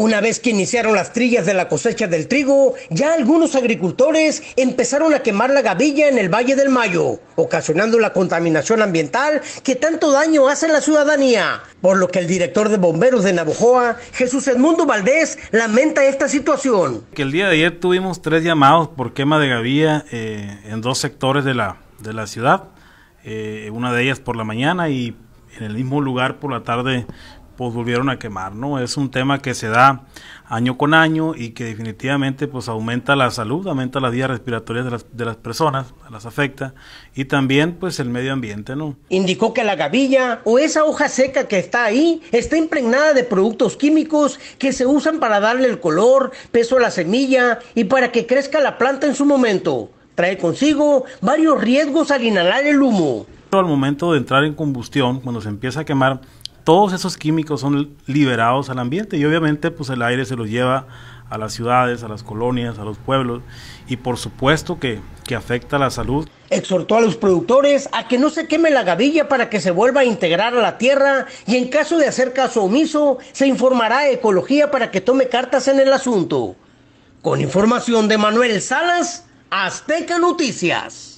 Una vez que iniciaron las trillas de la cosecha del trigo, ya algunos agricultores empezaron a quemar la gavilla en el Valle del Mayo, ocasionando la contaminación ambiental que tanto daño hace a la ciudadanía. Por lo que el director de bomberos de Navojoa, Jesús Edmundo Valdés, lamenta esta situación. Que el día de ayer tuvimos tres llamados por quema de gavilla eh, en dos sectores de la, de la ciudad, eh, una de ellas por la mañana y en el mismo lugar por la tarde pues volvieron a quemar, ¿no? Es un tema que se da año con año y que definitivamente pues aumenta la salud, aumenta las vías respiratorias de las, personas, las afecta y también pues el medio ambiente, ¿no? Indicó que la gavilla o esa hoja seca que está ahí está impregnada de productos químicos que se usan para darle el color, peso a la semilla y para que crezca la planta en su momento. Trae consigo varios riesgos al inhalar el humo. Al momento de entrar en combustión, cuando se empieza a quemar, todos esos químicos son liberados al ambiente y obviamente pues el aire se los lleva a las ciudades, a las colonias, a los pueblos y por supuesto que, afecta la salud. Exhortó a los productores a que no se queme la gavilla para que se vuelva a integrar a la tierra y en caso de hacer caso omiso se informará a Ecología para que tome cartas en el asunto. Con información de Manuel Salas, Azteca Noticias.